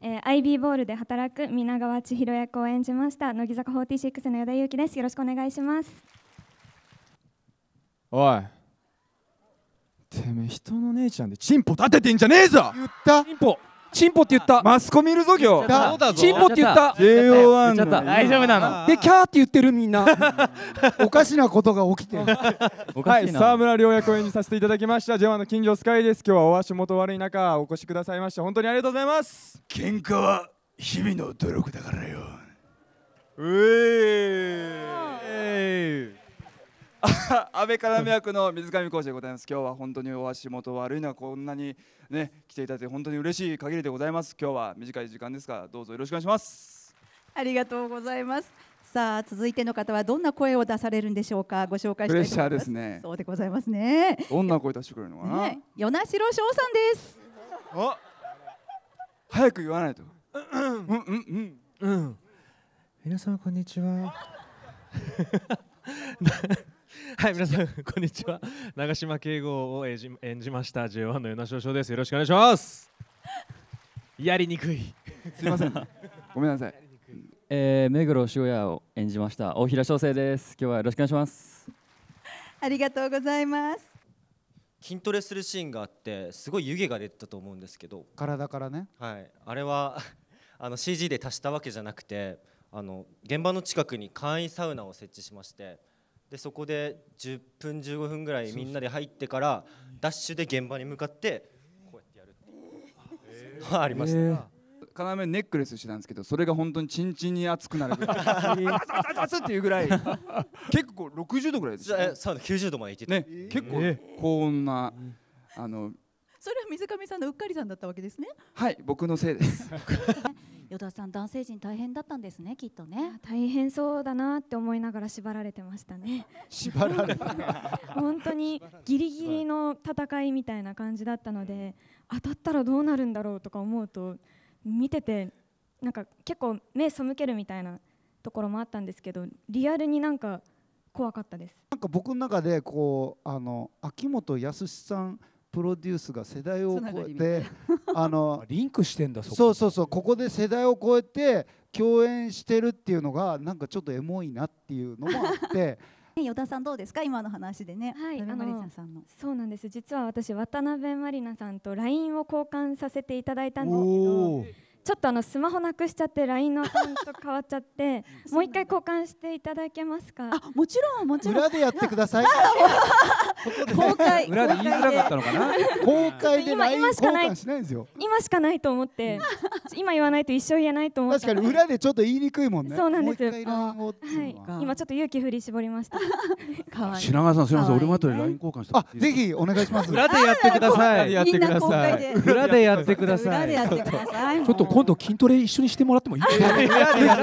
えー、ビーボールで働く皆川千尋役を演じました乃木坂46の与田祐希ですよろしくお願いしますおいてめえ人の姉ちゃんでチンポ立ててんじゃねえぞ言ったチンポチンポって言ったマスコミいるぞ今日チンポって言った JO1 大丈夫なのでキャーって言ってるみんな おかしなことが起きてる はい沢村良役を演じさせていただきました J1 の金城スカイです今日はお足元悪い中お越しくださいました本当にありがとうございます喧嘩は日々の努力だからようえー 安倍から役の水上講師でございます今日は本当にお足元悪いな、こんなにね来ていただいて本当に嬉しい限りでございます今日は短い時間ですがどうぞよろしくお願いしますありがとうございますさあ続いての方はどんな声を出されるんでしょうかご紹介したいと思います、ね、そうでございますねどんな声出してくれるのかな、ね、与那城翔さんですあ早く言わないとうんうんうんうん皆様こんにちは はい、皆さん、こんにちは。長島敬吾を演じ演じました J1 の与那少々です。よろしくお願いします。やりにくい。すみません。ごめんなさい。えー、目黒修也を演じました大平翔生です。今日はよろしくお願いします。ありがとうございます。筋トレするシーンがあってすごい湯気が出てたと思うんですけど体からねはいあれは あの CG で足したわけじゃなくてあの現場の近くに簡易サウナを設置しましてでそこで10分15分ぐらいみんなで入ってからダッシュで現場に向かってこうやってやるっていうはありました、えー、要ネックレスしてたんですけどそれが本当にちんちんに熱くなるぐらい熱っていうぐらい結構60度ぐらいですね90度までいってね、結構高温な、あのそれは水上さんのうっかりさんだったわけですねはい僕のせいです与田さん男性陣大変だったんですねきっとね大変そうだなって思いながら縛られてましたね 縛られた 本当にギリギリの戦いみたいな感じだったので当たったらどうなるんだろうとか思うと見ててなんか結構目背けるみたいなところもあったんですけどリアルになんか怖かったですなんか僕の中でこうあの秋元康さんプロデュースが世代を超えてあの リンクしてんだそうそうそうここで世代を超えて共演してるっていうのがなんかちょっとエモいなっていうのもあって。与田さんどうですか今の話でね、はい、そうなんです実は私渡辺満里奈さんとラインを交換させていただいたんですけどちょっとあのスマホなくしちゃってラインのアカウント変わっちゃってもう一回交換していただけますかあもちろんもちろん裏でやってください 公開裏で言いづらかったのかな公開で今今しかないんですよ今しかないと思って今言わないと一生言えないと思って確かに裏でちょっと言いにくいもんねそうなんですは今ちょっと勇気振り絞りました品川さんすみません俺も後で LINE 交換したあぜひお願いします裏でやってくださいやってください裏でやってくださいちょっと今度筋トレ一緒にしてもらってもいい裏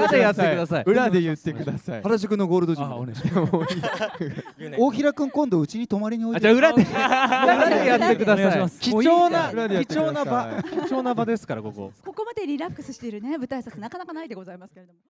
でやってください裏で言ってください原宿のゴールドジム大平君今度うちに泊まりりに置いてあじゃあ裏で 裏でやってください 貴重な貴重な場貴重な場ですからここ ここまでリラックスしているね舞台挨拶なかなかないでございますけれども